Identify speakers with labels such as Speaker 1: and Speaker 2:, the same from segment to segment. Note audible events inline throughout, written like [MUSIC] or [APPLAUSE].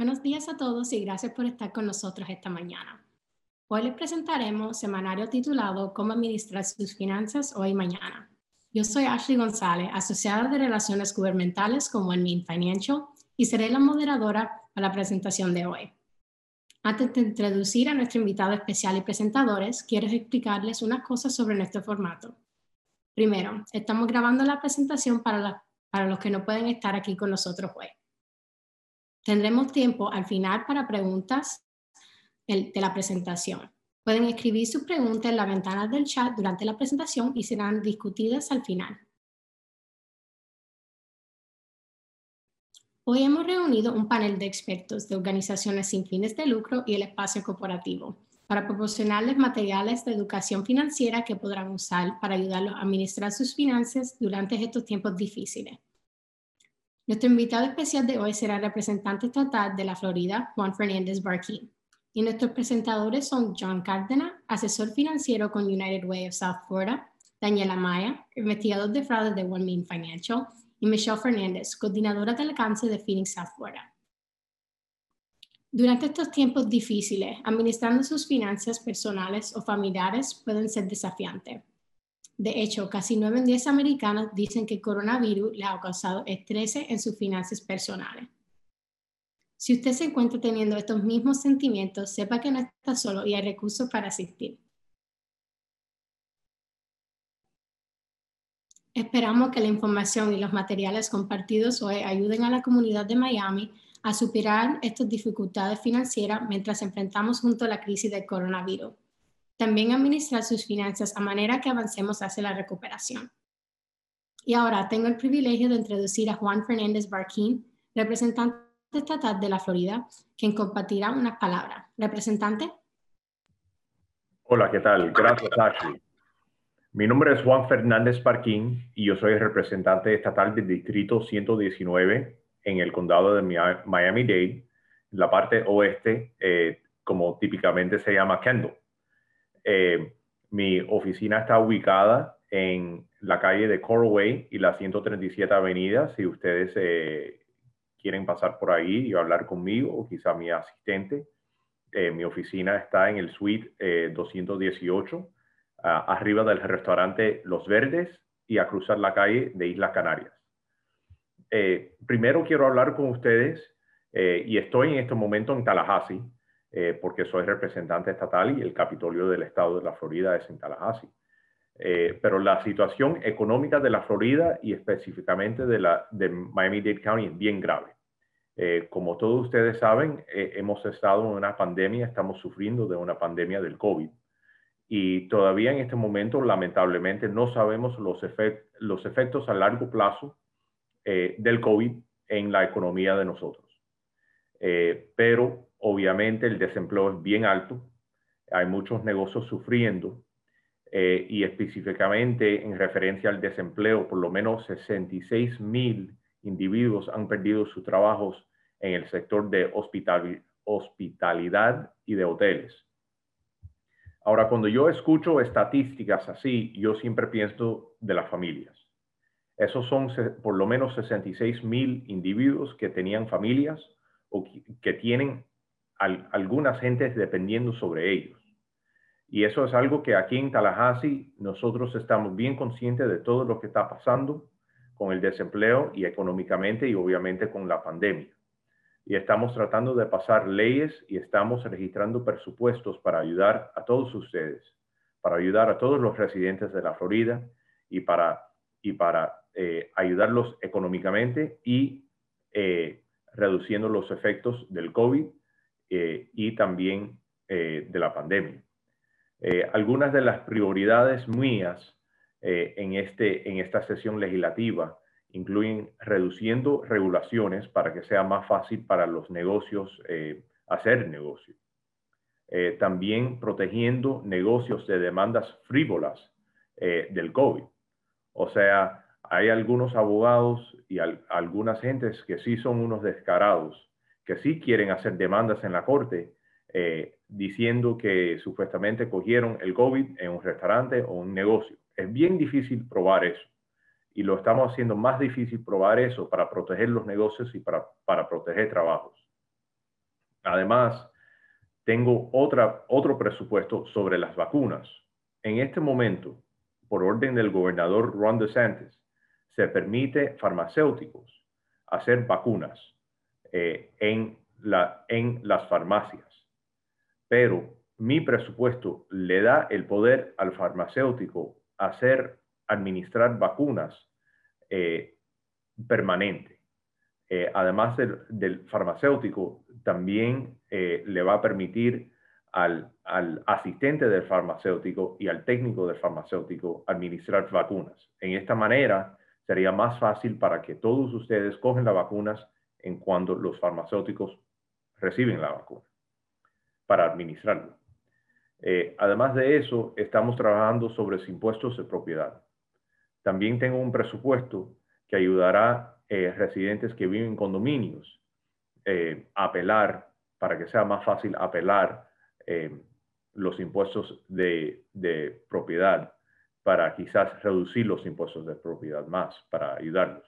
Speaker 1: Buenos días a todos y gracias por estar con nosotros esta mañana. Hoy les presentaremos semanario titulado Cómo administrar sus finanzas hoy y mañana. Yo soy Ashley González, asociada de Relaciones Gubernamentales con WinMin Financial y seré la moderadora para la presentación de hoy. Antes de introducir a nuestro invitado especial y presentadores, quiero explicarles unas cosas sobre nuestro formato. Primero, estamos grabando la presentación para, para los que no pueden estar aquí con nosotros hoy. Tendremos tiempo al final para preguntas de la presentación. Pueden escribir sus preguntas en la ventana del chat durante la presentación y serán discutidas al final. Hoy hemos reunido un panel de expertos de organizaciones sin fines de lucro y el espacio corporativo para proporcionarles materiales de educación financiera que podrán usar para ayudarlos a administrar sus finanzas durante estos tiempos difíciles. Nuestro invitado especial de hoy será el representante estatal de la Florida, Juan Fernández Barquín. Y nuestros presentadores son John Cárdenas, asesor financiero con United Way of South Florida, Daniela Maya, investigador de fraude de One Financial, y Michelle Fernández, coordinadora de alcance de Phoenix South Florida. Durante estos tiempos difíciles, administrando sus finanzas personales o familiares pueden ser desafiantes de hecho, casi 9 en 10 americanos dicen que el coronavirus les ha causado estrés en sus finanzas personales. Si usted se encuentra teniendo estos mismos sentimientos, sepa que no está solo y hay recursos para asistir. Esperamos que la información y los materiales compartidos hoy ayuden a la comunidad de Miami a superar estas dificultades financieras mientras enfrentamos junto a la crisis del coronavirus también administrar sus finanzas a manera que avancemos hacia la recuperación. Y ahora tengo el privilegio de introducir a Juan Fernández Barquín, representante estatal de la Florida, quien compartirá unas palabras. Representante.
Speaker 2: Hola, ¿qué tal? Gracias, Ashley. Mi nombre es Juan Fernández Barquín y yo soy el representante estatal del Distrito 119 en el condado de Miami-Dade, la parte oeste, eh, como típicamente se llama Kendall. Eh, mi oficina está ubicada en la calle de Corway y la 137 Avenida. Si ustedes eh, quieren pasar por ahí y hablar conmigo o quizá mi asistente, eh, mi oficina está en el suite 218, arriba del restaurante Los Verdes y a cruzar la calle de Islas Canarias. primero quiero hablar con ustedes y estoy en este momento en Tallahassee. Eh, porque soy representante estatal y el Capitolio del Estado de la Florida es en Tallahassee. Eh, pero la situación económica de la Florida y específicamente de, la, de Miami-Dade County es bien grave. Eh, como todos ustedes saben, hemos estado en una pandemia, estamos sufriendo de una pandemia del COVID. Y todavía en este momento, lamentablemente, no sabemos los, los efectos a largo plazo del COVID en la economía de nosotros. Eh, pero Obviamente el desempleo es bien alto, hay muchos negocios sufriendo eh, y específicamente en referencia al desempleo, por lo menos 66 mil individuos han perdido sus trabajos en el sector de hospitalidad y de hoteles. Ahora, cuando yo escucho estadísticas así, yo siempre pienso de las familias. Esos son por lo menos 66 mil individuos que tenían familias o que tienen al, algunas gentes dependiendo sobre ellos. Y eso es algo que aquí en Tallahassee nosotros estamos bien conscientes de todo lo que está pasando con el desempleo y económicamente y obviamente con la pandemia. Y estamos tratando de pasar leyes y estamos registrando presupuestos para ayudar a todos ustedes, para ayudar a todos los residentes de la Florida y para, y para eh, ayudarlos económicamente y eh, reduciendo los efectos del COVID eh, y también eh, de la pandemia. Eh, algunas de las prioridades mías en, este, en esta sesión legislativa incluyen reduciendo regulaciones para que sea más fácil para los negocios hacer negocio. también protegiendo negocios de demandas frívolas del COVID. O sea, hay algunos abogados y algunas gentes que sí son unos descarados que sí quieren hacer demandas en la corte eh, diciendo que supuestamente cogieron el COVID en un restaurante o un negocio. Es bien difícil probar eso y lo estamos haciendo más difícil probar eso para proteger los negocios y para, proteger trabajos. Además, tengo otra, otro presupuesto sobre las vacunas. En este momento, por orden del gobernador Ron DeSantis, se permite farmacéuticos hacer vacunas eh, en, las farmacias. Pero mi presupuesto le da el poder al farmacéutico hacer administrar vacunas eh, permanente. Eh, además del, farmacéutico, también le va a permitir al, asistente del farmacéutico y al técnico del farmacéutico administrar vacunas. En esta manera sería más fácil para que todos ustedes cogen las vacunas en cuando los farmacéuticos reciben la vacuna para administrarla. Eh, además de eso, estamos trabajando sobre impuestos de propiedad. También tengo un presupuesto que ayudará a eh, residentes que viven en condominios eh, a apelar para que sea más fácil apelar los impuestos de propiedad para quizás reducir los impuestos de propiedad más, para ayudarlos.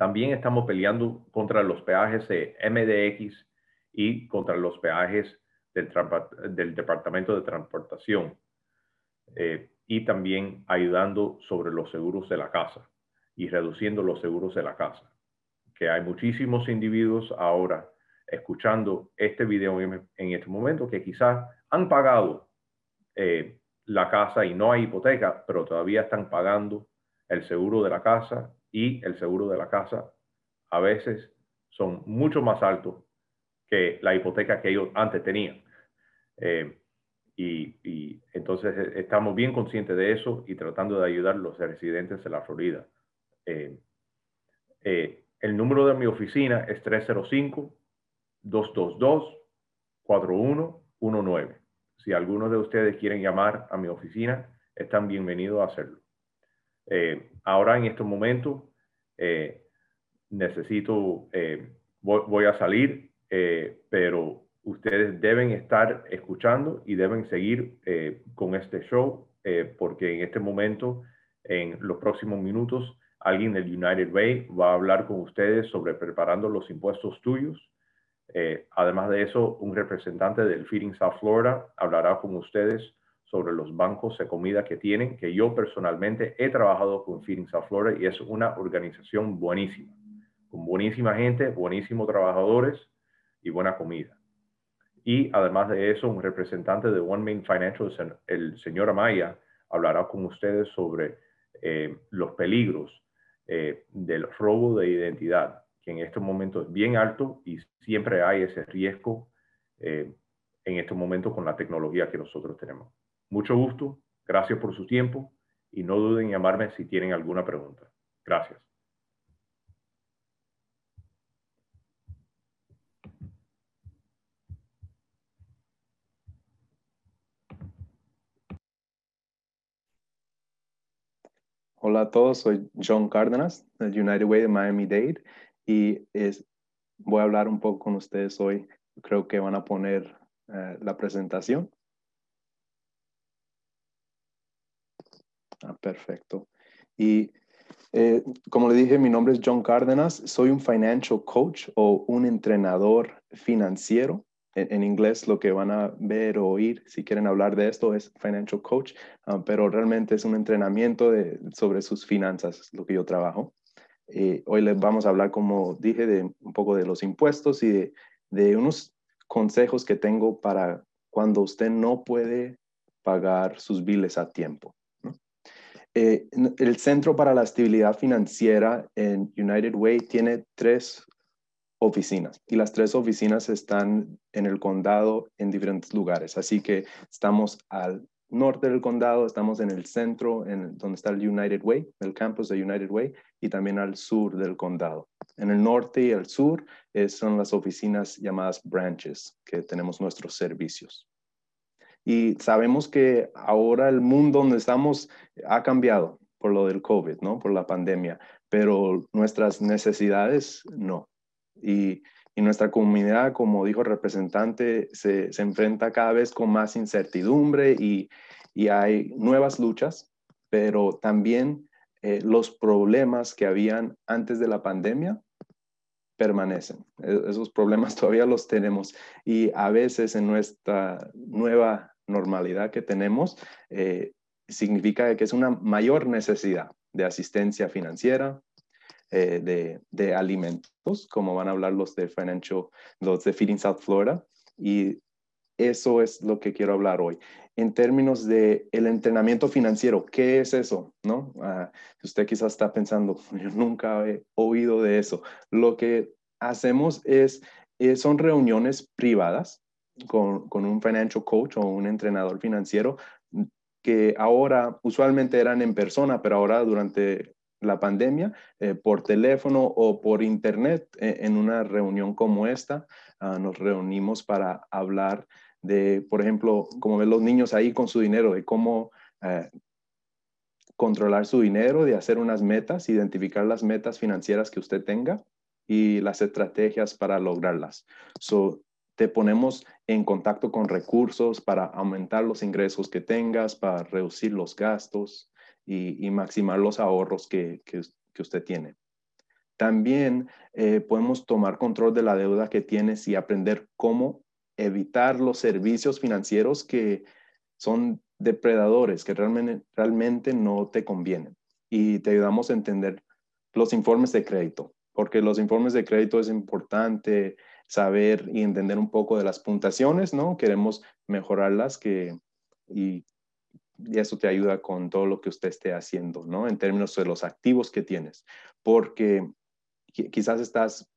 Speaker 2: También estamos peleando contra los peajes de MDX y contra los peajes del, del Departamento de Transportación. Eh, y también ayudando sobre los seguros de la casa y reduciendo los seguros de la casa. Que hay muchísimos individuos ahora escuchando este video en, este momento que quizás han pagado eh, la casa y no hay hipoteca, pero todavía están pagando el seguro de la casa y el seguro de la casa a veces son mucho más altos que la hipoteca que ellos antes tenían. Eh, y, entonces eh, estamos bien conscientes de eso y tratando de ayudar a los residentes de la Florida. Eh, el número de mi oficina es 305-222-4119. Si algunos de ustedes quieren llamar a mi oficina, están bienvenidos a hacerlo. Eh, ahora en estos momentos eh, necesito, eh, voy, a salir, pero ustedes deben estar escuchando y deben seguir con este show porque en este momento, en los próximos minutos, alguien del United Way va a hablar con ustedes sobre preparando los impuestos tuyos. además de eso, un representante del Feeding South Florida hablará con ustedes sobre los bancos de comida que tienen, que yo personalmente he trabajado con Phoenix of Florida y es una organización buenísima, con buenísima gente, buenísimos trabajadores y buena comida. Y además de eso, un representante de One Main Financial, el señor Amaya, hablará con ustedes sobre eh, los peligros eh, del robo de identidad, que en estos momentos es bien alto y siempre hay ese riesgo eh, en estos momentos con la tecnología que nosotros tenemos. Mucho gusto, gracias por su tiempo y no duden en llamarme si tienen alguna pregunta. Gracias.
Speaker 3: Hola a todos, soy John Cárdenas de United Way de Miami-Dade y voy a hablar un poco con ustedes hoy. Creo que van a poner eh, la presentación. Ah, perfecto. Y eh, como le dije, mi nombre es John Cárdenas, soy un financial coach o un entrenador financiero. En, inglés lo que van a ver o oír si quieren hablar de esto es financial coach, ah, pero realmente es un entrenamiento sobre sus finanzas, lo que yo trabajo. hoy les vamos a hablar, como dije, de un poco de los impuestos y de, unos consejos que tengo para cuando usted no puede pagar sus biles a tiempo. Eh, el Centro para la Estabilidad Financiera en United Way tiene tres oficinas y las tres oficinas están en el condado en diferentes lugares. Así que estamos al norte del condado, estamos en el centro, en donde está el United Way, el campus de United Way, y también al sur del condado. En el norte y al sur eh, son las oficinas llamadas branches, que tenemos nuestros servicios. Y sabemos que ahora el mundo donde estamos ha cambiado por lo del COVID, ¿no? Por la pandemia, pero nuestras necesidades no. Y, y nuestra comunidad, como dijo el representante, se, se enfrenta cada vez con más incertidumbre y, y hay nuevas luchas, pero también eh, los problemas que habían antes de la pandemia permanecen. E, esos problemas [LAUGHS] todavía los tenemos y a veces en nuestra nueva normalidad que tenemos, eh, significa que es una mayor necesidad de asistencia financiera, eh, de, alimentos, como van a hablar los de Financial, los de Feeding South Florida, y eso es lo que quiero hablar hoy. En términos de el entrenamiento financiero, ¿qué es eso? ¿No? Ah, usted quizás está pensando, [LAUGHS] yo nunca he oído de eso. Lo que hacemos es, eh, son reuniones privadas con, un financial coach o un entrenador financiero que ahora usualmente eran en persona, pero ahora durante la pandemia eh, por teléfono o por internet e, en una reunión como esta. Ah, nos reunimos para hablar de, por ejemplo, cómo ven los niños ahí con su dinero, de cómo eh, controlar su dinero, de hacer unas metas, identificar las metas financieras que usted tenga y las estrategias para lograrlas te ponemos en contacto con recursos para aumentar los ingresos que tengas, para reducir los gastos y, maximar los ahorros que, usted tiene. También eh, podemos tomar control de la deuda que tienes y aprender cómo evitar los servicios financieros que son depredadores, que realmente, realmente no te convienen. Y te ayudamos a entender los informes de crédito, porque los informes de crédito es importante saber y entender un poco de las puntuaciones, ¿no? Queremos mejorarlas que, y, y, eso te ayuda con todo lo que usted esté haciendo, ¿no? En términos de los activos que tienes, porque quizás estás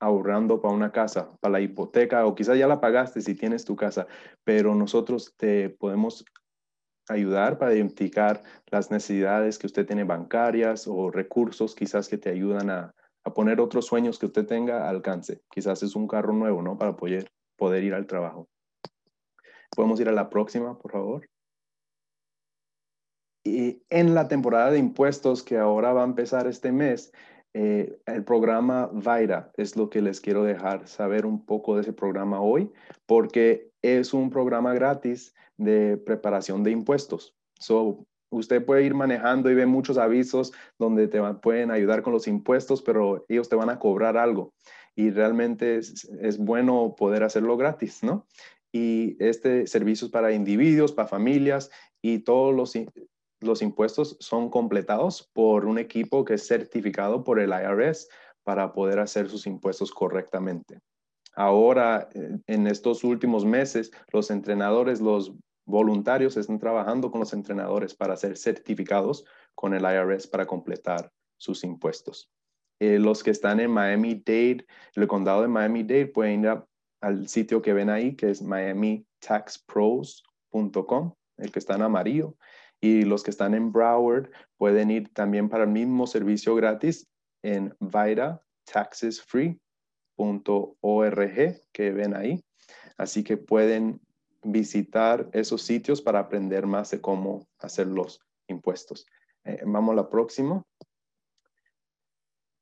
Speaker 3: ahorrando para una casa, para la hipoteca, o quizás ya la pagaste si tienes tu casa, pero nosotros te podemos ayudar para identificar las necesidades que usted tiene bancarias o recursos quizás que te ayudan a, a poner otros sueños que usted tenga al alcance. Quizás es un carro nuevo, ¿no? Para poder, poder ir al trabajo. Podemos ir a la próxima, por favor. Y en la temporada de impuestos que ahora va a empezar este mes, eh, el programa VAIRA es lo que les quiero dejar saber un poco de ese programa hoy, porque es un programa gratis de preparación de impuestos. So, usted puede ir manejando y ve muchos avisos donde te pueden ayudar con los impuestos, pero ellos te van a cobrar algo. Y realmente es, bueno poder hacerlo gratis, ¿no? Y este servicio es para individuos, para familias y todos los, los impuestos son completados por un equipo que es certificado por el IRS para poder hacer sus impuestos correctamente. Ahora, eh, en estos últimos meses, los entrenadores los voluntarios están trabajando con los entrenadores para ser certificados con el IRS para completar sus impuestos. Eh, los que están en Miami-Dade, el condado de Miami-Dade, pueden ir al sitio que ven ahí, que es miamitaxpros.com, el que está en amarillo. Y los que están en Broward pueden ir también para el mismo servicio gratis en vitataxesfree.org, que ven ahí. Así que pueden visitar esos sitios para aprender más de cómo hacer los impuestos. Eh, vamos a la próxima.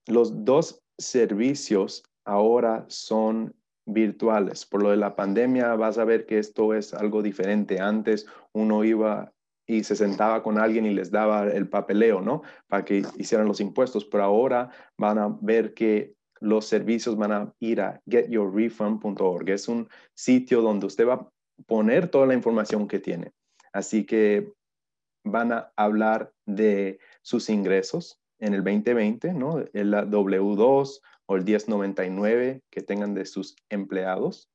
Speaker 3: Los dos servicios ahora son virtuales. Por lo de la pandemia vas a ver que esto es algo diferente. Antes uno iba y se sentaba con alguien y les daba el papeleo, ¿no? Para que hicieran los impuestos. Pero ahora van a ver que los servicios van a ir a getyourrefund.org. Es un sitio donde usted va poner toda la información que tiene. Así que van a hablar de sus ingresos en el 2020, ¿no? El W2 o el 1099 que tengan de sus empleados.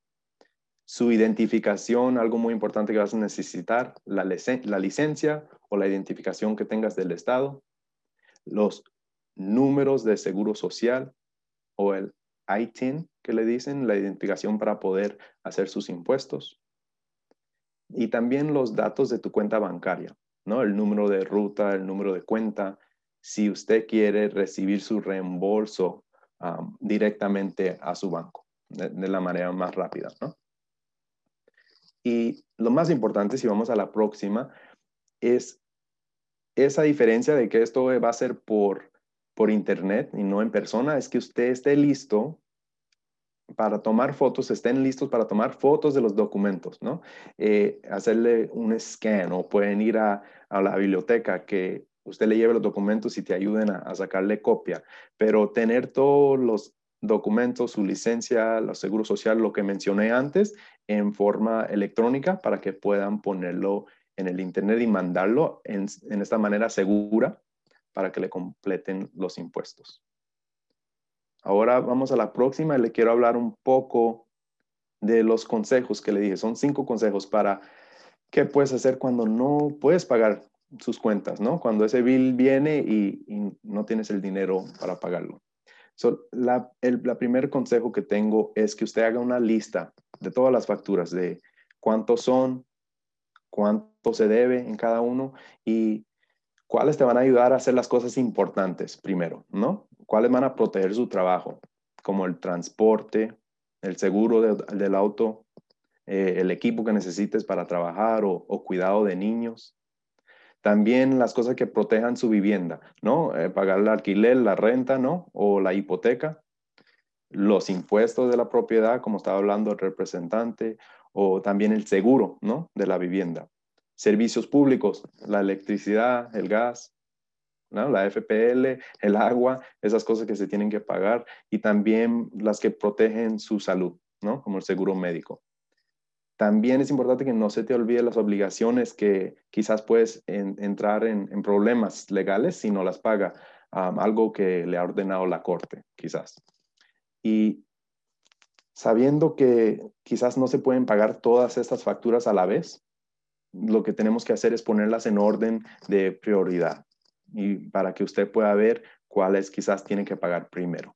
Speaker 3: Su identificación, algo muy importante que vas a necesitar, la, la licencia o la identificación que tengas del Estado. Los números de seguro social o el ITIN que le dicen, la identificación para poder hacer sus impuestos y también los datos de tu cuenta bancaria, ¿no? El número de ruta, el número de cuenta. Si usted quiere recibir su reembolso directamente a su banco de, la manera más rápida, ¿no? Y lo más importante, si vamos a la próxima, es esa diferencia de que esto va a ser por, por internet y no en persona, es que usted esté listo para tomar fotos, estén listos para tomar fotos de los documentos, ¿no? Eh, hacerle un scan o pueden ir a, la biblioteca que usted le lleve los documentos y te ayuden a, sacarle copia, pero tener todos los documentos, su licencia, los seguro social, lo que mencioné antes, en forma electrónica para que puedan ponerlo en el Internet y mandarlo en esta manera segura para que le completen los impuestos. Ahora vamos a la próxima. y Le quiero hablar un poco de los consejos que le dije. Son cinco consejos para qué puedes hacer cuando no puedes pagar sus cuentas, ¿no? Cuando ese bill viene y, no tienes el dinero para pagarlo. el primer consejo que tengo es que usted haga una lista de todas las facturas, de cuántos son, cuánto se debe en cada uno y cuáles te van a ayudar a hacer las cosas importantes primero, ¿no? ¿Cuáles van a proteger su trabajo? Como el transporte, el seguro del auto, eh, el equipo que necesites para trabajar o, cuidado de niños. También las cosas que protejan su vivienda, ¿no? Eh, pagar el alquiler, la renta, ¿no? O la hipoteca. Los impuestos de la propiedad, como estaba hablando el representante, o también el seguro, ¿no? De la vivienda servicios públicos, la electricidad, el gas, la FPL, el agua, esas cosas que se tienen que pagar y también las que protegen su salud, como el seguro médico. También es importante que no se te olvide las obligaciones que quizás puedes entrar en, problemas legales si no las paga, um, algo que le ha ordenado la corte, quizás. Y sabiendo que quizás no se pueden pagar todas estas facturas a la vez, lo que tenemos que hacer es ponerlas en orden de prioridad y para que usted pueda ver cuáles quizás tienen que pagar primero.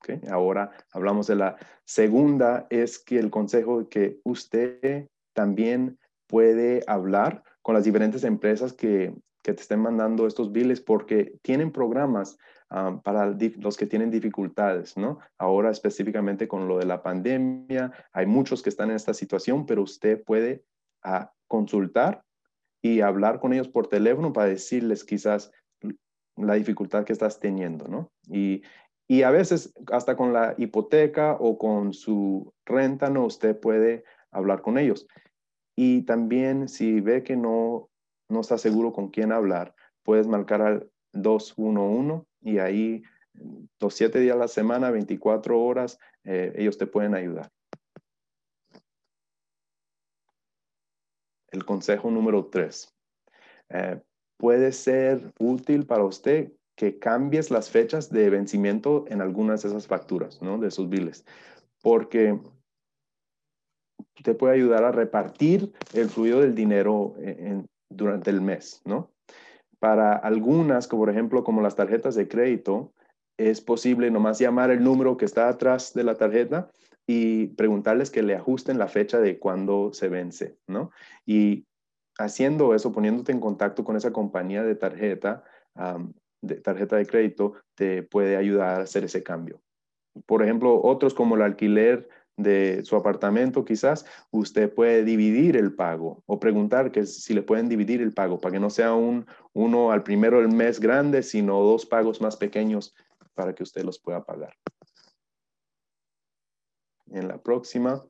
Speaker 3: ¿Okay? Ahora hablamos de la segunda, es que el consejo que usted también puede hablar con las diferentes empresas que, que te estén mandando estos biles porque tienen programas ah, para los que tienen dificultades, ¿no? Ahora específicamente con lo de la pandemia, hay muchos que están en esta situación, pero usted puede a ah, consultar y hablar con ellos por teléfono para decirles quizás la dificultad que estás teniendo, ¿no? Y, a veces hasta con la hipoteca o con su renta, ¿no? Usted puede hablar con ellos. Y también si ve que no, no está seguro con quién hablar, puedes marcar al 211 y ahí los siete días a la semana, 24 horas, eh, ellos te pueden ayudar. El consejo número tres. Eh, puede ser útil para usted que cambies las fechas de vencimiento en algunas de esas facturas, ¿no? De esos biles, porque te puede ayudar a repartir el fluido del dinero e-, durante el mes, ¿no? Para algunas, como por ejemplo, como las tarjetas de crédito, es posible nomás llamar el número que está atrás de la tarjeta y preguntarles que le ajusten la fecha de cuándo se vence, ¿no? Y haciendo eso, poniéndote en contacto con esa compañía de tarjeta, de tarjeta de crédito, te puede ayudar a hacer ese cambio. Por ejemplo, otros como el alquiler de su apartamento, quizás usted puede dividir el pago o preguntar que si le pueden dividir el pago para que no sea un, uno al primero del mes grande, sino dos pagos más pequeños para que usted los pueda pagar en la próxima.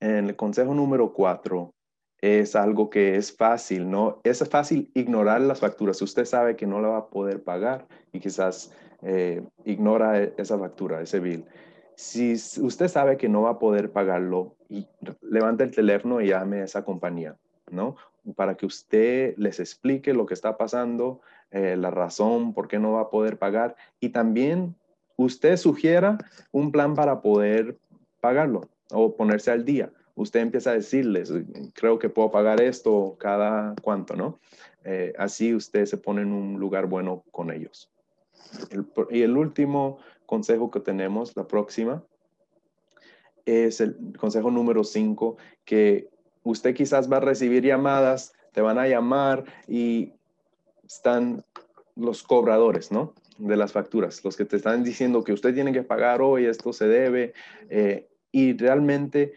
Speaker 3: en El consejo número cuatro es algo que es fácil, ¿no? Es fácil ignorar las facturas. Usted sabe que no la va a poder pagar y quizás eh, ignora e, esa factura, ese bill. Si usted sabe que no va a poder pagarlo, levanta el teléfono y llame a esa compañía, ¿no? Para que usted les explique lo que está pasando, eh, la razón por qué no va a poder pagar y también usted sugiera un plan para poder pagarlo o ponerse al día. Usted empieza a decirles, creo que puedo pagar esto cada cuánto, ¿no? Eh, así usted se pone en un lugar bueno con ellos. y el último consejo que tenemos, la próxima, es el consejo número 5, que usted quizás va a recibir llamadas, te van a llamar y están los cobradores, ¿no? de las facturas, los que te están diciendo que usted tiene que pagar hoy, esto se debe, eh, y realmente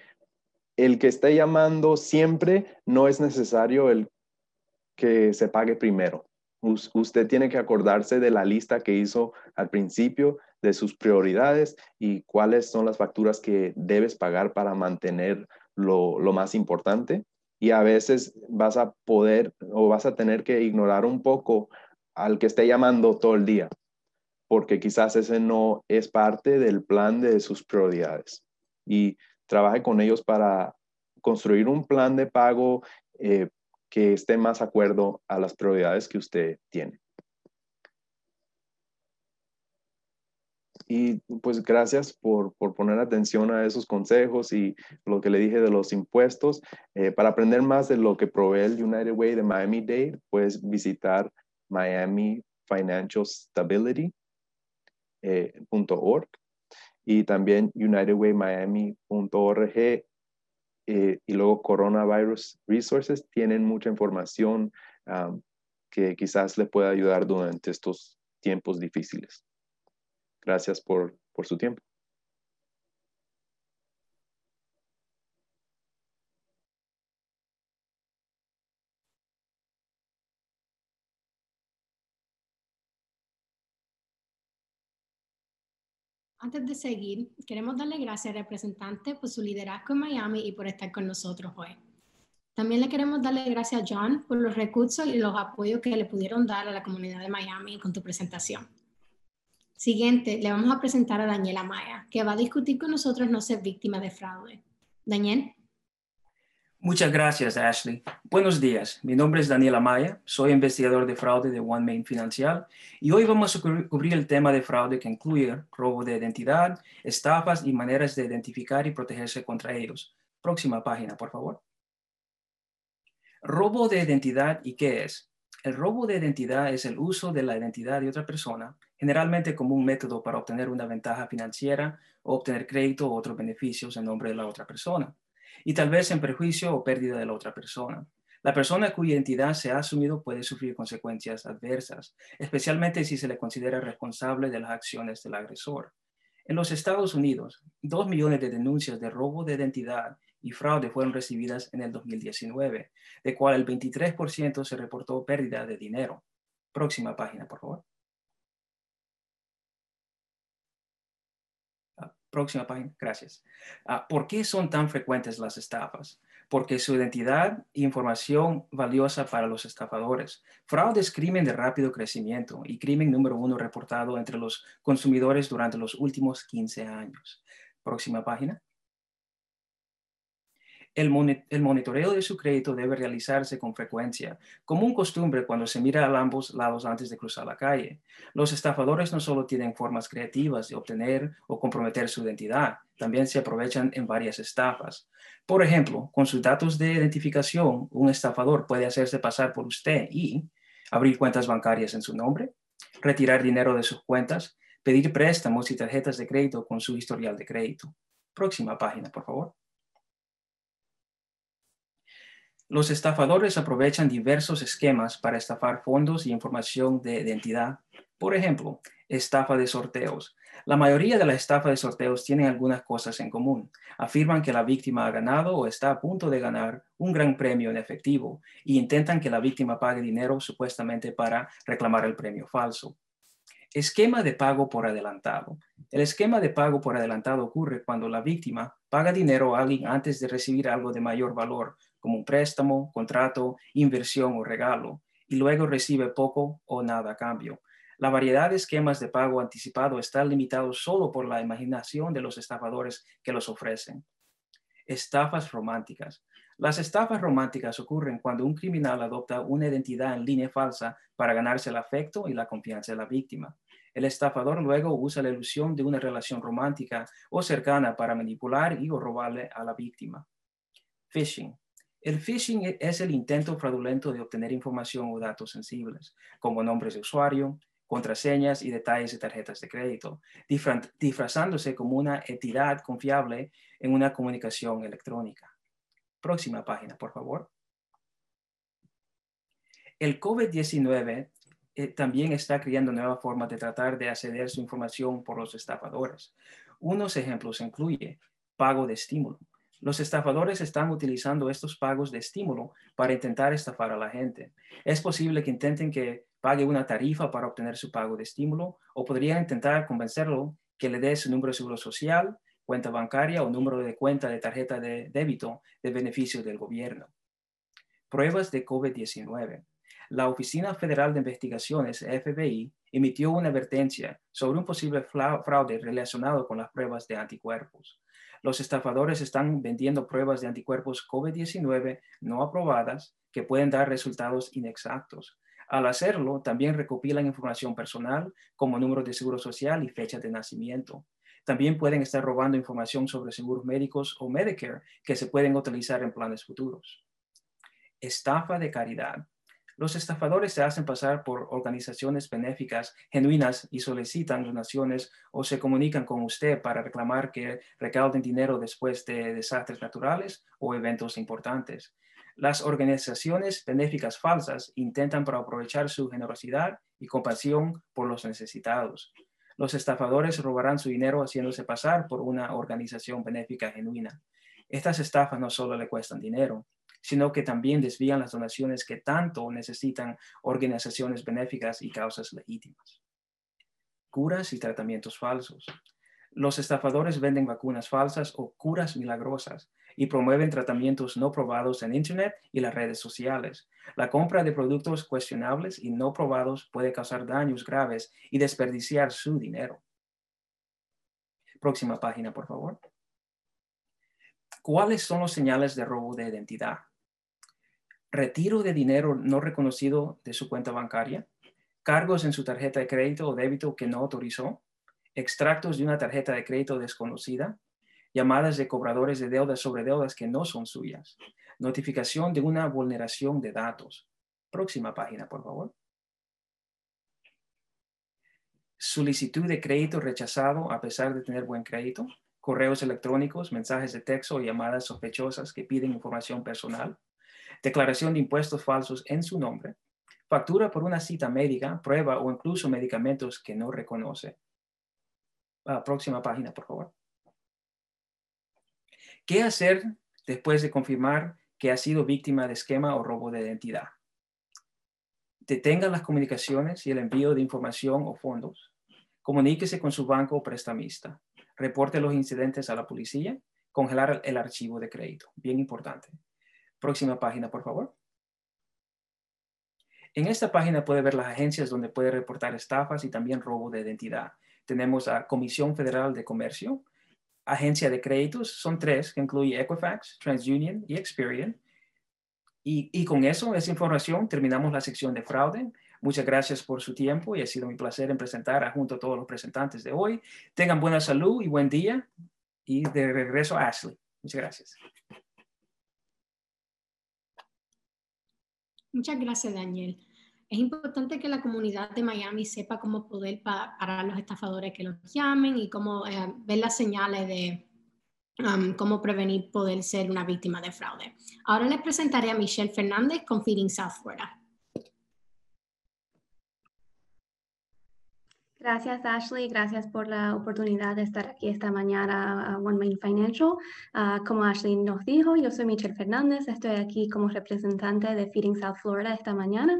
Speaker 3: el que esté llamando siempre no es necesario el que se pague primero. usted tiene que acordarse de la lista que hizo al principio, de sus prioridades y cuáles son las facturas que debes pagar para mantener lo, lo más importante. Y a veces vas a poder o vas a tener que ignorar un poco al que esté llamando todo el día porque quizás ese no es parte del plan de sus prioridades. Y trabaje con ellos para construir un plan de pago eh, que esté más acuerdo a las prioridades que usted tiene. Y pues gracias por, por poner atención a esos consejos y lo que le dije de los impuestos. Eh, para aprender más de lo que provee el United Way de Miami Dade, puedes visitar Miami Financial Stability eh, .org y también unitedwaymiami.org eh, y luego Coronavirus Resources tienen mucha información um, que quizás le pueda ayudar durante estos tiempos difíciles. Gracias por, por su tiempo.
Speaker 1: antes de seguir, queremos darle gracias al representante por su liderazgo en Miami y por estar con nosotros hoy. También le queremos darle gracias a John por los recursos y los apoyos que le pudieron dar a la comunidad de Miami con tu presentación. Siguiente, le vamos a presentar a Daniela Maya, que va a discutir con nosotros no ser víctima de fraude. Daniel.
Speaker 4: Muchas gracias, Ashley. Buenos días. Mi nombre es Daniela Amaya. Soy investigador de fraude de OneMain Financial y hoy vamos a cubrir el tema de fraude que incluye robo de identidad, estafas y maneras de identificar y protegerse contra ellos. Próxima página, por favor. Robo de identidad y qué es. El robo de identidad es el uso de la identidad de otra persona, generalmente como un método para obtener una ventaja financiera o obtener crédito u otros beneficios en nombre de la otra persona y tal vez en perjuicio o pérdida de la otra persona. La persona cuya identidad se ha asumido puede sufrir consecuencias adversas, especialmente si se le considera responsable de las acciones del agresor. En los Estados Unidos, dos millones de denuncias de robo de identidad y fraude fueron recibidas en el 2019, de cual el 23% se reportó pérdida de dinero. Próxima página, por favor. Próxima página, gracias. Ah, ¿Por qué son tan frecuentes las estafas? Porque su identidad e información valiosa para los estafadores. Fraude es crimen de rápido crecimiento y crimen número uno reportado entre los consumidores durante los últimos 15 años. Próxima página. El, monitoreo de su crédito debe realizarse con frecuencia, como un costumbre cuando se mira a ambos lados antes de cruzar la calle. Los estafadores no solo tienen formas creativas de obtener o comprometer su identidad, también se aprovechan en varias estafas. Por ejemplo, con sus datos de identificación, un estafador puede hacerse pasar por usted y abrir cuentas bancarias en su nombre, retirar dinero de sus cuentas, pedir préstamos y tarjetas de crédito con su historial de crédito. Próxima página, por favor. Los estafadores aprovechan diversos esquemas para estafar fondos y información de identidad. Por ejemplo, estafa de sorteos. La mayoría de las estafas de sorteos tienen algunas cosas en común. Afirman que la víctima ha ganado o está a punto de ganar un gran premio en efectivo y intentan que la víctima pague dinero supuestamente para reclamar el premio falso. Esquema de pago por adelantado. El esquema de pago por adelantado ocurre cuando la víctima paga dinero a alguien antes de recibir algo de mayor valor, como un préstamo, contrato, inversión o regalo, y luego recibe poco o nada a cambio. La variedad de esquemas de pago anticipado está limitado solo por la imaginación de los estafadores que los ofrecen. Estafas románticas. Las estafas románticas ocurren cuando un criminal adopta una identidad en línea falsa para ganarse el afecto y la confianza de la víctima. El estafador luego usa la ilusión de una relación romántica o cercana para manipular y o robarle a la víctima. Phishing. El phishing e-, es el intento fraudulento de obtener información o datos sensibles, como nombres de usuario, contraseñas y detalles de tarjetas de crédito, disfrazándose como una entidad confiable en una comunicación electrónica. Próxima página, por favor. El COVID-19 eh, también está creando nuevas formas de tratar de acceder su información por los estafadores. Unos ejemplos incluyen pago de estímulo, los estafadores están utilizando estos pagos de estímulo para intentar estafar a la gente. Es posible que intenten que pague una tarifa para obtener su pago de estímulo o podrían intentar convencerlo que le dé su número de seguro social, cuenta bancaria o número de cuenta de tarjeta de débito de beneficio del gobierno. Pruebas de COVID-19. La Oficina Federal de Investigaciones, FBI, emitió una advertencia sobre un posible fraude relacionado con las pruebas de anticuerpos. Los estafadores están vendiendo pruebas de anticuerpos COVID-19 no aprobadas que pueden dar resultados inexactos. Al hacerlo, también recopilan información personal como números de seguro social y fecha de nacimiento. También pueden estar robando información sobre seguros médicos o Medicare que se pueden utilizar en planes futuros. Estafa de caridad. Los estafadores se hacen pasar por organizaciones benéficas genuinas y solicitan donaciones o se comunican con usted para reclamar que recauden dinero después de desastres naturales o eventos importantes. Las organizaciones benéficas falsas intentan aprovechar su generosidad y compasión por los necesitados. Los estafadores robarán su dinero haciéndose pasar por una organización benéfica genuina. Estas estafas no solo le cuestan dinero, sino que también desvían las donaciones que tanto necesitan organizaciones benéficas y causas legítimas. Curas y tratamientos falsos. Los estafadores venden vacunas falsas o curas milagrosas y promueven tratamientos no probados en Internet y las redes sociales. La compra de productos cuestionables y no probados puede causar daños graves y desperdiciar su dinero. Próxima página, por favor. ¿Cuáles son los señales de robo de identidad? retiro de dinero no reconocido de su cuenta bancaria, cargos en su tarjeta de crédito o débito que no autorizó, extractos de una tarjeta de crédito desconocida, llamadas de cobradores de deudas sobre deudas que no son suyas, notificación de una vulneración de datos. Próxima página, por favor. Solicitud de crédito rechazado a pesar de tener buen crédito, correos electrónicos, mensajes de texto o llamadas sospechosas que piden información personal, declaración de impuestos falsos en su nombre, factura por una cita médica, prueba o incluso medicamentos que no reconoce. la ah, próxima página, por favor. ¿Qué hacer después de confirmar que ha sido víctima de esquema o robo de identidad? Detenga las comunicaciones y el envío de información o fondos. Comuníquese con su banco o prestamista. Reporte los incidentes a la policía. Congelar el archivo de crédito. Bien importante. Próxima página, por favor. En esta página puede ver las agencias donde puede reportar estafas y también robo de identidad. Tenemos a Comisión Federal de Comercio, Agencia de Créditos, son tres, que incluye Equifax, TransUnion y Experian. Y, y con eso, esa información, terminamos la sección de fraude. Muchas gracias por su tiempo y ha sido mi placer en presentar a junto a todos los presentantes de hoy. Tengan buena salud y buen día. Y de regreso a Ashley. Muchas gracias.
Speaker 1: Muchas gracias, Daniel. Es importante que la comunidad de Miami sepa cómo poder parar a los estafadores que los llamen y cómo eh, ver las señales de um, cómo prevenir poder ser una víctima de fraude. Ahora les presentaré a Michelle Fernández con Feeding South
Speaker 5: Gracias, Ashley. Gracias por la oportunidad de estar aquí esta mañana a uh, One Main Financial. Uh, como Ashley nos dijo, yo soy Michelle Fernández. Estoy aquí como representante de Feeding South Florida esta mañana.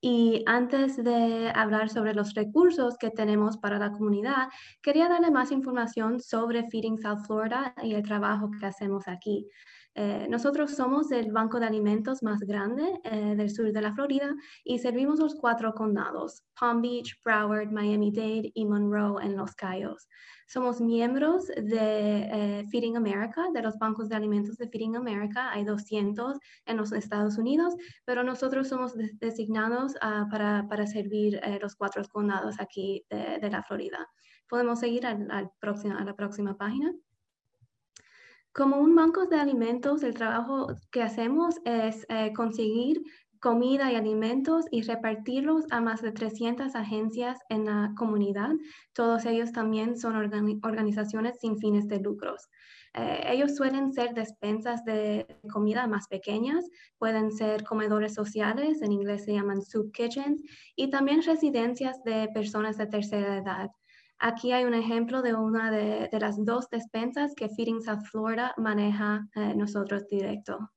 Speaker 5: Y antes de hablar sobre los recursos que tenemos para la comunidad, quería darle más información sobre Feeding South Florida y el trabajo que hacemos aquí. Eh, nosotros somos el banco de alimentos más grande eh, del sur de la Florida y servimos los cuatro condados, Palm Beach, Broward, Miami-Dade y Monroe en Los Cayos. Somos miembros de eh, Feeding America, de los bancos de alimentos de Feeding America. Hay 200 en los Estados Unidos, pero nosotros somos designados ah, para, para, servir los cuatro condados aquí de, la Florida. Podemos seguir a la próxima página. Como un banco de alimentos, el trabajo que hacemos es eh, conseguir comida y alimentos y repartirlos a más de 300 agencias en la comunidad. Todos ellos también son organizaciones sin fines de lucros. Eh, ellos suelen ser despensas de comida más pequeñas, pueden ser comedores sociales, en inglés se llaman soup kitchens, y también residencias de personas de tercera edad. Aquí hay un ejemplo de una de, las dos despensas que Feeding South Florida maneja eh, nosotros directo.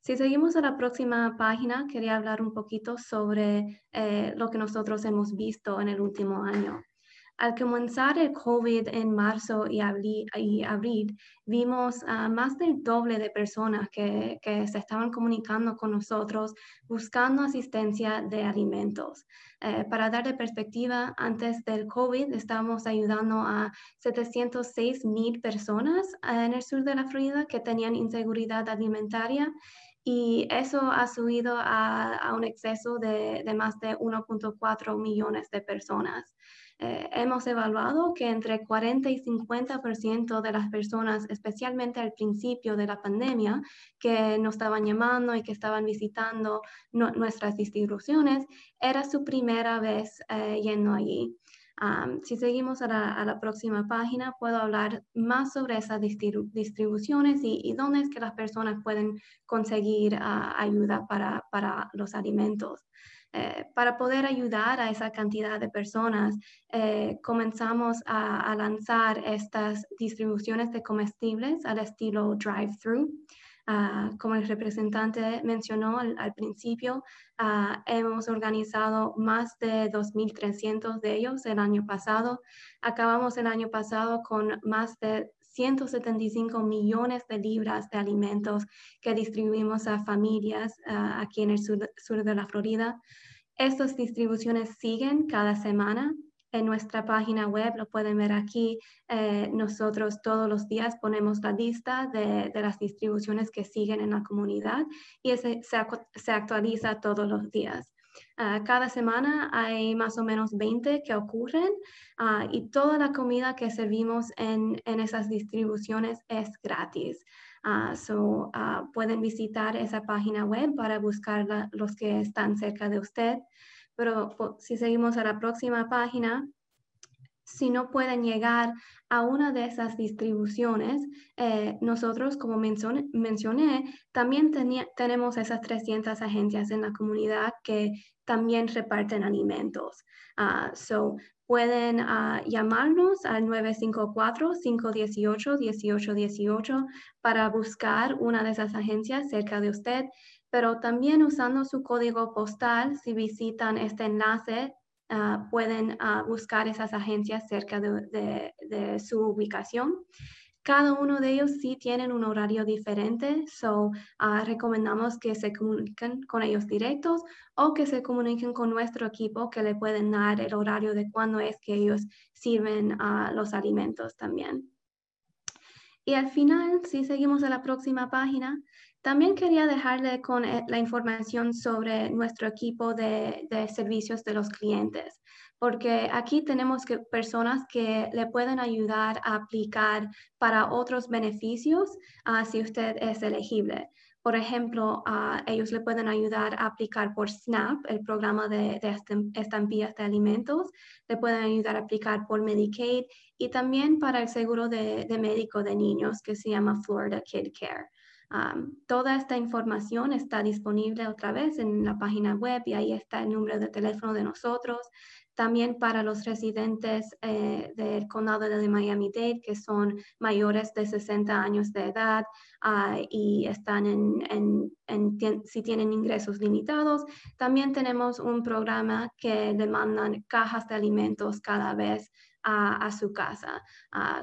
Speaker 5: Si seguimos a la próxima página, quería hablar un poquito sobre eh, lo que nosotros hemos visto en el último año. Al comenzar el COVID en marzo y abril, vimos más del doble de personas que, se estaban comunicando con nosotros buscando asistencia de alimentos. Eh, para para de perspectiva, antes del COVID estábamos ayudando a 706 mil personas eh, en el sur de la Florida que tenían inseguridad alimentaria y eso ha subido a, un exceso de más de 1.4 millones de personas. Eh, hemos evaluado que entre 40 y 50% de las personas, especialmente al principio de la pandemia, que nos estaban llamando y que estaban visitando nuestras distribuciones, era su primera vez eh, yendo allí. si seguimos a la, próxima página, puedo hablar más sobre esas distribuciones y, dónde es que las personas pueden conseguir ah, ayuda para, para los alimentos. Eh, para poder ayudar a esa cantidad de personas, eh, comenzamos a, lanzar estas distribuciones de comestibles al estilo drive thru ah, como el representante mencionó al, principio, ah, hemos organizado más de 2.300 de ellos el año pasado. Acabamos el año pasado con más de 175 millones de libras de alimentos que distribuimos a familias ah, aquí en el sur, de la Florida. Estas distribuciones siguen cada semana en nuestra página web, lo pueden ver aquí, eh, nosotros todos los días ponemos la lista de, las distribuciones que siguen en la comunidad y se actualiza todos los días. Ah, cada semana hay más o menos 20 que ocurren ah, y toda la comida que servimos en, esas distribuciones es gratis. Ah, so, pueden visitar esa página web para buscar los que están cerca de usted. Pero si seguimos a la próxima página, si no pueden llegar a una de esas distribuciones, eh, nosotros, como mencioné, también tenemos esas 300 agencias en la comunidad que también reparten alimentos. Ah, so, pueden ah, llamarnos al 954-518-1818 para buscar una de esas agencias cerca de usted, pero también usando su código postal, si visitan este enlace Ah, pueden ah, buscar esas agencias cerca de, de, su ubicación. Cada uno de ellos sí tienen un horario diferente, so ah, recomendamos que se comuniquen con ellos directos o que se comuniquen con nuestro equipo que le pueden dar el horario de cuándo es que ellos sirven los alimentos también. Y al final, si seguimos a la próxima página, también quería dejarle con eh, la información sobre nuestro equipo de, servicios de los clientes, porque aquí tenemos personas que le pueden ayudar a aplicar para otros beneficios ah, si usted es elegible. Por ejemplo, ah, ellos le pueden ayudar a aplicar por SNAP, el programa de, estampillas de alimentos, le pueden ayudar a aplicar por Medicaid y también para el seguro de, de médico de niños que se llama Florida Kid Care toda esta información está disponible otra vez en la página web y ahí está el número de teléfono de nosotros. También para los residentes eh, del condado de Miami-Dade que son mayores de 60 años de edad ah, y están en, si tienen ingresos limitados, también tenemos un programa que demandan cajas de alimentos cada vez a, su casa. Ah,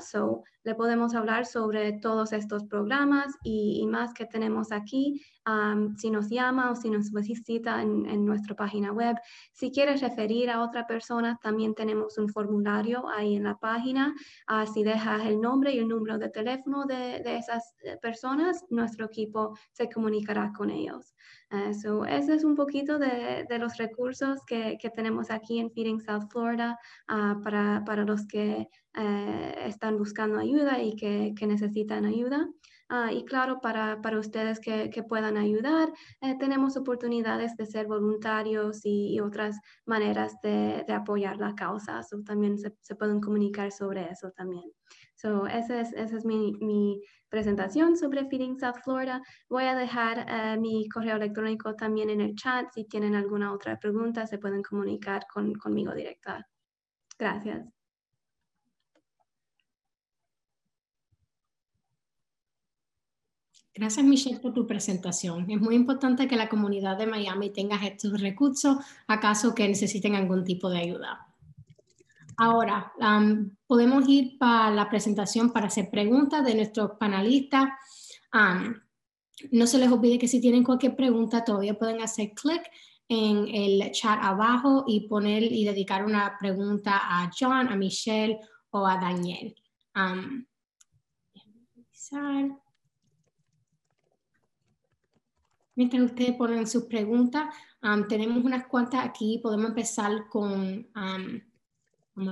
Speaker 5: le podemos hablar sobre todos estos programas y, más que tenemos aquí. si nos llama o si nos visita en, nuestra página web. Si quieres referir a otra persona, también tenemos un formulario ahí en la página. Ah, si dejas el nombre y el número de teléfono de, esas eh, personas, nuestro equipo se comunicará con ellos. eso ah, es un poquito de, los recursos que, tenemos aquí en Feeding South Florida ah, para, para los que eh, están buscando ayuda y que, necesitan ayuda. Ah, y claro, para, para ustedes que, puedan ayudar, eh, tenemos oportunidades de ser voluntarios y, otras maneras de, apoyar la causa. también se, pueden comunicar sobre eso también. esa es, esa es mi, presentación sobre Feeding South Florida. Voy a dejar eh, mi correo electrónico también en el chat. Si tienen alguna otra pregunta, se pueden comunicar con, conmigo directa.
Speaker 4: Gracias.
Speaker 1: Gracias Michelle por tu presentación. Es muy importante que la comunidad de Miami tenga estos recursos acaso que necesiten algún tipo de ayuda. Ahora, podemos ir para la presentación para hacer preguntas de nuestros panelistas. no se les olvide que si tienen cualquier pregunta todavía pueden hacer clic en el chat abajo y poner y dedicar una pregunta a John, a Michelle o a Daniel. Mientras ustedes ponen sus preguntas, tenemos unas cuantas aquí. Podemos empezar con, a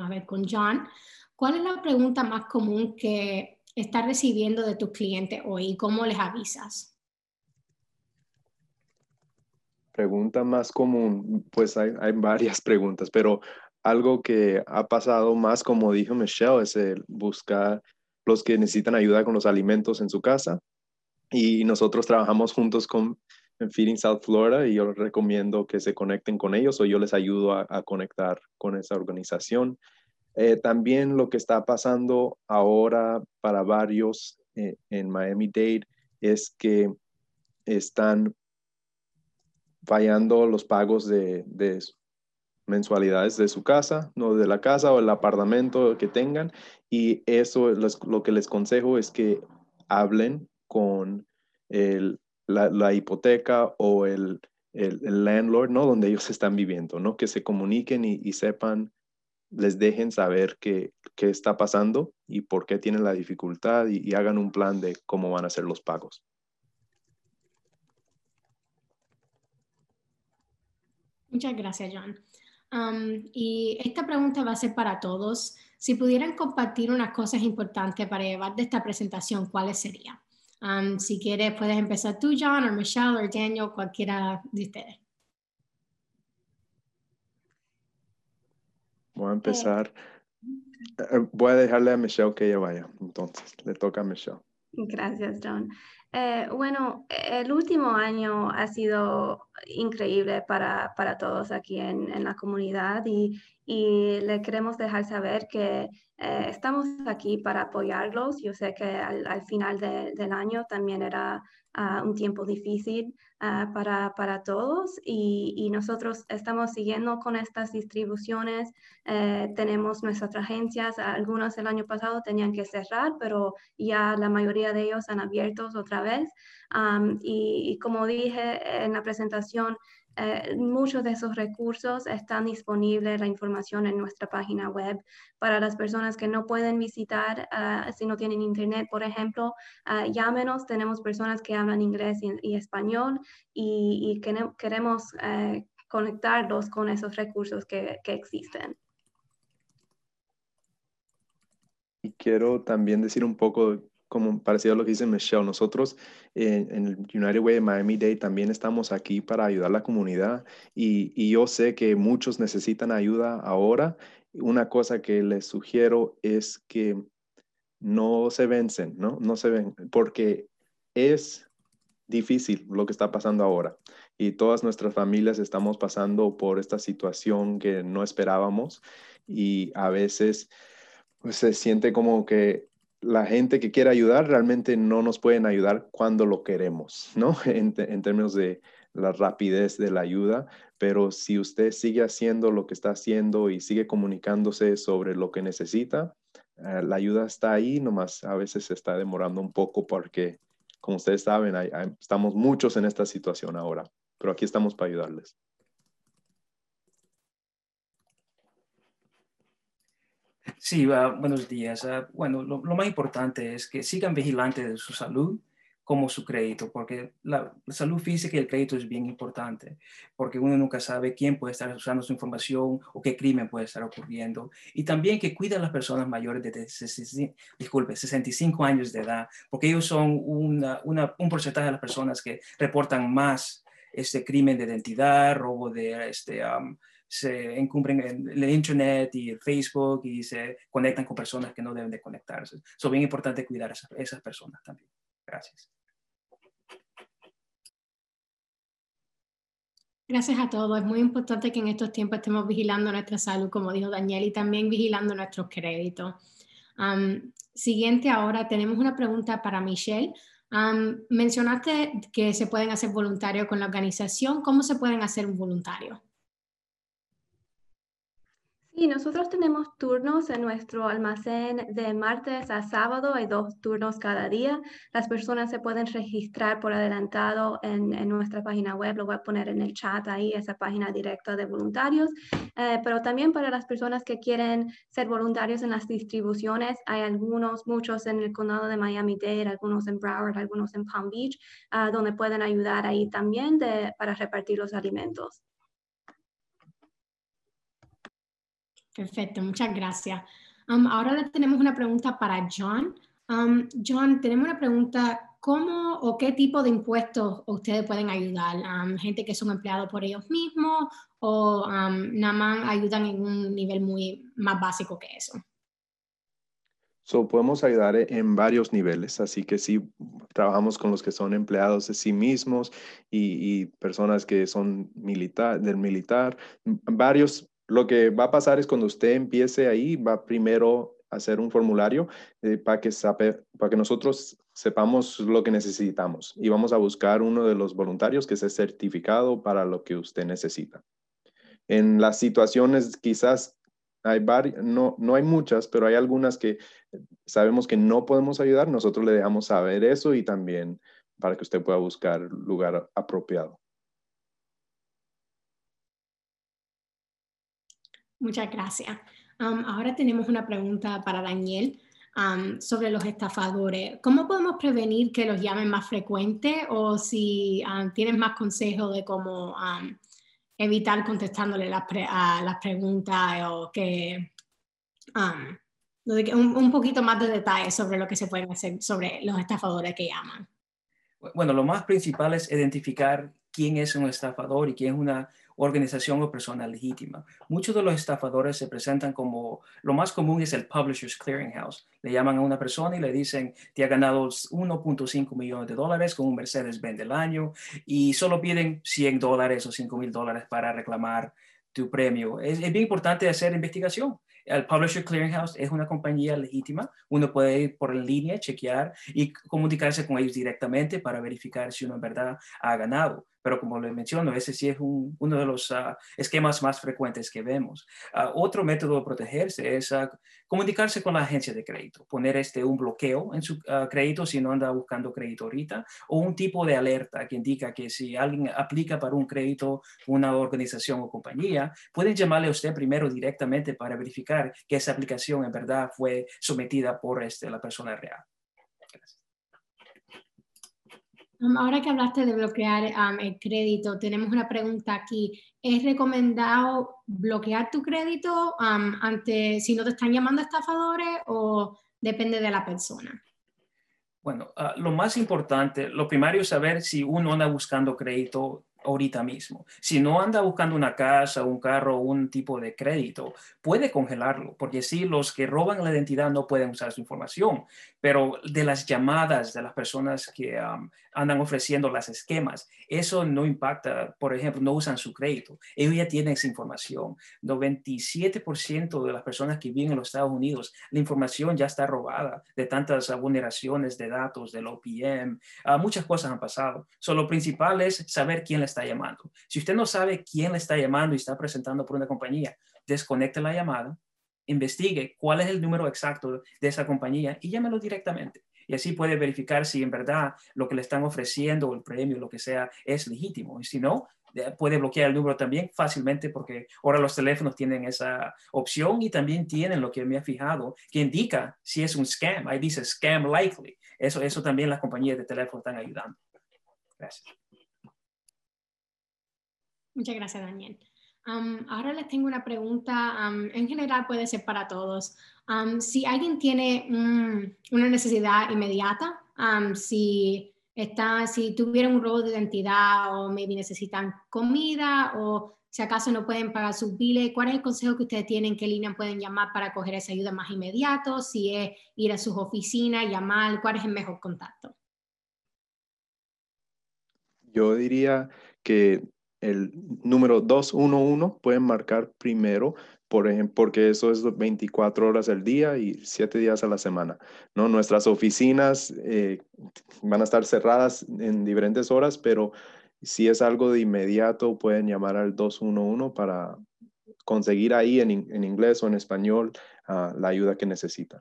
Speaker 1: ver, con John. ¿Cuál es la pregunta más común que estás recibiendo de tus clientes hoy cómo les avisas?
Speaker 3: Pregunta más común, pues hay, hay varias [LAUGHS] preguntas, pero algo que ha pasado más, como dijo Michelle, es el buscar los que necesitan ayuda con los alimentos en su casa y nosotros trabajamos juntos con en Feeding South Florida y yo les recomiendo que se conecten con ellos o yo les ayudo a, conectar con esa organización. Eh, también lo que está pasando ahora para varios eh, en Miami Dade es que están fallando los pagos de, de mensualidades de su casa, no de la casa o el apartamento que tengan. Y eso, es lo que les consejo es que hablen con la, hipoteca o el, landlord, ¿no? Donde ellos están viviendo, ¿no? Que se comuniquen y, sepan, les dejen saber qué, está pasando y por qué tienen la dificultad y, hagan un plan de cómo van a ser los pagos.
Speaker 1: Muchas gracias, John. Um, y esta pregunta va a ser para todos. Si pudieran compartir unas cosas importantes para llevar de esta presentación, ¿cuáles serían? Um, si quieres, puedes empezar tú, John, o Michelle, o Daniel, cualquiera de ustedes.
Speaker 3: Voy a empezar. Eh, voy a dejarle a Michelle que ella vaya. Entonces, le toca a Michelle.
Speaker 5: Gracias, John. Eh, bueno, e-, el último año ha sido increíble para, para todos aquí en, en la comunidad y, y, le queremos dejar saber que eh, estamos aquí para apoyarlos. Yo sé que al, al final del año también era ah, un tiempo difícil ah, para, para, todos y, y, nosotros estamos siguiendo con estas distribuciones. Eh, tenemos nuestras agencias, algunas el año pasado tenían que cerrar, pero ya la mayoría de ellos han abierto otra vez. y, como dije en la presentación, eh, muchos de esos recursos están disponibles, la información en nuestra página web. Para las personas que no pueden visitar, ah, si no tienen internet, por ejemplo, llámenos. Ah, tenemos personas que hablan inglés y, español y, queremos eh, conectarlos con esos recursos que, que existen.
Speaker 3: Y quiero también decir un poco como parecido a lo que dice Michelle, nosotros eh, en el United Way Miami Day también estamos aquí para ayudar a la comunidad y, yo sé que muchos necesitan ayuda ahora. Una cosa que les sugiero es que no se vencen, ¿no? No se ven, porque es difícil lo que está pasando ahora y todas nuestras familias estamos pasando por esta situación que no esperábamos y a veces pues, se siente como que la gente que quiere ayudar realmente no nos pueden ayudar cuando lo queremos, ¿no? [LAUGHS] En, términos de la rapidez de la ayuda, pero si usted sigue haciendo lo que está haciendo y sigue comunicándose sobre lo que necesita, eh, la ayuda está ahí, nomás a veces se está demorando un poco porque, como ustedes saben, estamos muchos en esta situación ahora, pero aquí estamos para ayudarles.
Speaker 4: Sí, buenos días. Ah, bueno, lo, más importante es que sigan vigilantes de su salud como su crédito, porque la, salud física y el crédito es bien importante, porque uno nunca sabe quién puede estar usando su información o qué crimen puede estar ocurriendo. Y también que cuida a las personas mayores de, disculpe, 65 años de edad, porque ellos son un porcentaje de las personas que reportan más este crimen de identidad, robo de este, se encumbren en el Internet y el Facebook y se conectan con personas que no deben de conectarse. Es bien importante cuidar a esas, personas también. Gracias.
Speaker 1: Gracias a todos. Es muy importante que en estos tiempos estemos vigilando nuestra salud, como dijo Daniel, y también vigilando nuestros créditos. siguiente, ahora tenemos una pregunta para Michelle. mencionaste que se pueden hacer voluntarios con la organización. ¿Cómo se pueden hacer un voluntario?
Speaker 5: Sí, nosotros tenemos turnos en nuestro almacén de martes a sábado, hay dos turnos cada día. Las personas se pueden registrar por adelantado en, nuestra página web, lo voy a poner en el chat ahí, esa página directa de voluntarios. Eh, pero también para las personas que quieren ser voluntarios en las distribuciones, hay algunos, muchos en el condado de Miami-Dade, algunos en Broward, algunos en Palm Beach, ah, donde pueden ayudar ahí también para repartir los alimentos.
Speaker 1: Perfecto, muchas gracias. Um, ahora tenemos una pregunta para John. Um, John, tenemos una pregunta. ¿Cómo o qué tipo de impuestos ustedes pueden ayudar? Um, ¿Gente que son empleados por ellos mismos o nada más ayudan en un nivel muy más básico que eso?
Speaker 3: So, podemos ayudar e-, en varios niveles, así que sí, trabajamos con los que son empleados de sí mismos y, y personas que son militar, del militar, varios lo que va a pasar es cuando usted empiece ahí, va primero a hacer un formulario eh, para, que que nosotros sepamos lo que necesitamos y vamos a buscar uno de los voluntarios que sea certificado para lo que usted necesita. En las situaciones quizás hay no, no hay muchas, pero hay algunas que eh, sabemos que no podemos ayudar, nosotros le dejamos saber eso y también para que usted pueda buscar lugar apropiado.
Speaker 1: Muchas gracias. ahora tenemos una pregunta para Daniel sobre los estafadores. ¿Cómo podemos prevenir que los llamen más frecuente o si tienes más consejos de cómo evitar contestándole las, preguntas eh, o que un, poquito más de detalle sobre lo que se puede hacer sobre los estafadores que llaman?
Speaker 4: Bueno, lo más principal es identificar quién es un estafador y quién es una organización o persona legítima. Muchos de los estafadores se presentan como, lo más común es el Publishers Clearinghouse. Le llaman a una persona y le dicen, te ha ganado 1.5 millones de dólares con un Mercedes-Benz del año y solo piden 100 dólares o 5 mil dólares para reclamar tu premio. Es, bien importante hacer investigación. El Publisher Clearinghouse es una compañía legítima. Uno puede ir por en línea, chequear y comunicarse con ellos directamente para verificar si uno en verdad ha ganado pero como le menciono, ese sí es uno de los ah, esquemas más frecuentes que vemos. Ah, otro método de protegerse es ah, comunicarse con la agencia de crédito, poner este, un bloqueo en su crédito si no anda buscando crédito ahorita, o un tipo de alerta que indica que si alguien aplica para un crédito, una organización o compañía, pueden llamarle a usted primero directamente para verificar que esa aplicación en verdad fue sometida por este, la persona real.
Speaker 1: Um, ahora que hablaste de bloquear um, el crédito, tenemos una pregunta aquí. ¿Es recomendado bloquear tu crédito um, si no te están llamando estafadores o depende de la persona?
Speaker 4: Bueno, ah, lo más importante, lo primario es saber si uno anda buscando crédito ahorita mismo. Si no anda buscando una casa, un carro, un tipo de crédito, puede congelarlo, porque sí, los que roban la identidad no pueden usar su información, pero de las llamadas de las personas que andan ofreciendo las esquemas, eso no impacta, por ejemplo, no usan su crédito, ellos ya tienen esa información. 97% de las personas que viven en los Estados Unidos, la información ya está robada de tantas vulneraciones de datos, del OPM, ah, muchas cosas han pasado. lo principal es saber quién les está llamando. Si usted no sabe quién le está llamando y está presentando por una compañía, desconecte la llamada, investigue cuál es el número exacto de esa compañía y llámelo directamente. Y así puede verificar si en verdad lo que le están ofreciendo el premio, lo que sea, es legítimo. Y si no, puede bloquear el número también fácilmente porque ahora los teléfonos tienen esa opción y también tienen lo que me ha fijado, que indica si es un scam. Ahí dice scam likely. Eso, eso también las compañías de teléfono están ayudando. Gracias.
Speaker 1: Muchas gracias, Daniel. ahora les tengo una pregunta, en general puede ser para todos. si alguien tiene mm, una necesidad inmediata, si, está, si tuvieron un robo de identidad o maybe necesitan comida o si acaso no pueden pagar sus billes, ¿cuál es el consejo que ustedes tienen? ¿Qué línea pueden llamar para coger esa ayuda más inmediato? Si es ir a sus oficinas, llamar, ¿cuál es el mejor contacto?
Speaker 3: Yo diría que el número 211 pueden marcar primero, por ejemplo, porque eso es 24 horas al día y 7 días a la semana. ¿no? Nuestras oficinas eh, van a estar cerradas en diferentes horas, pero si es algo de inmediato, pueden llamar al 211 para conseguir ahí en, inglés o en español ah, la ayuda que necesitan.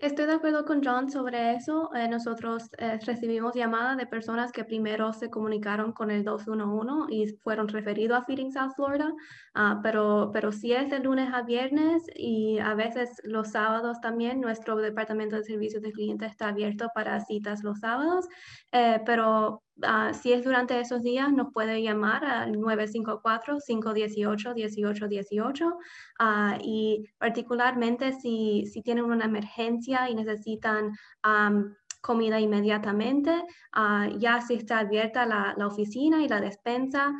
Speaker 5: Estoy de acuerdo con John sobre eso. Eh, nosotros eh, recibimos llamadas de personas que primero se comunicaron con el 211 y fueron referidos a Feeding South Florida, ah, pero, pero sí es de lunes a viernes y a veces los sábados también. Nuestro departamento de servicios de clientes está abierto para citas los sábados, eh, pero Ah, si es durante esos días, nos puede llamar al 954-518-1818 ah, y particularmente si, si, tienen una emergencia y necesitan comida inmediatamente, ah, ya si está abierta la, la oficina y la despensa,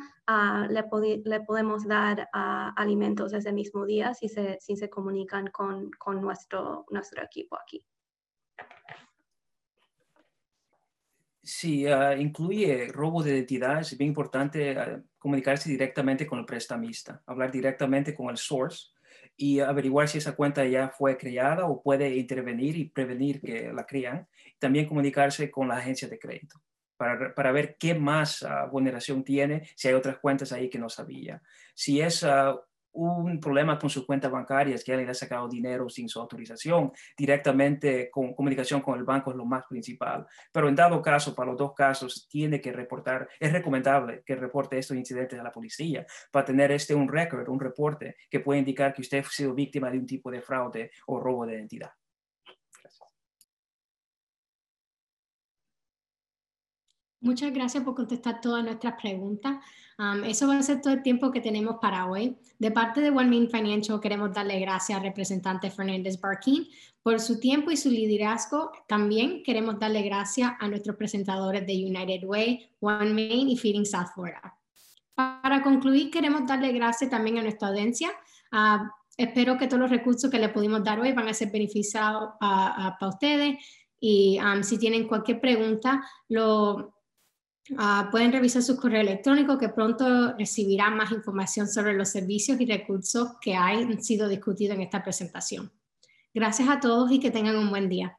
Speaker 5: le, le, podemos dar alimentos ese mismo día si se, si se comunican con, con nuestro, nuestro equipo
Speaker 4: aquí. Si ah, incluye robo de identidad. Es bien importante ah, comunicarse directamente con el prestamista, hablar directamente con el source y averiguar si esa cuenta ya fue creada o puede intervenir y prevenir que la crean. También comunicarse con la agencia de crédito para, ver qué más ah, vulneración tiene, si hay otras cuentas ahí que no sabía. Si es un problema con su cuenta bancaria, es que alguien ha sacado dinero sin su autorización, directamente con comunicación con el banco es lo más principal. Pero en dado caso, para los dos casos, tiene que reportar, es recomendable que reporte estos incidentes a la policía para tener este un récord, un reporte que pueda indicar que usted ha sido víctima de un tipo de fraude o robo de identidad.
Speaker 1: Muchas gracias por contestar todas nuestras preguntas eso va a ser todo el tiempo que tenemos para hoy. De parte de One Financial queremos darle gracias al representante Fernández Barquín por su tiempo y su liderazgo. También queremos darle gracias a nuestros presentadores de United Way, One y Feeding South Florida. Para concluir, queremos darle gracias también a nuestra audiencia. Ah, espero que todos los recursos que le pudimos dar hoy van a ser beneficiados ah, ah, para ustedes. Y si tienen cualquier pregunta, lo Ah, pueden revisar su correo electrónico que pronto recibirán más información sobre los servicios y recursos que han sido discutidos en esta presentación. Gracias a todos y que tengan un buen día.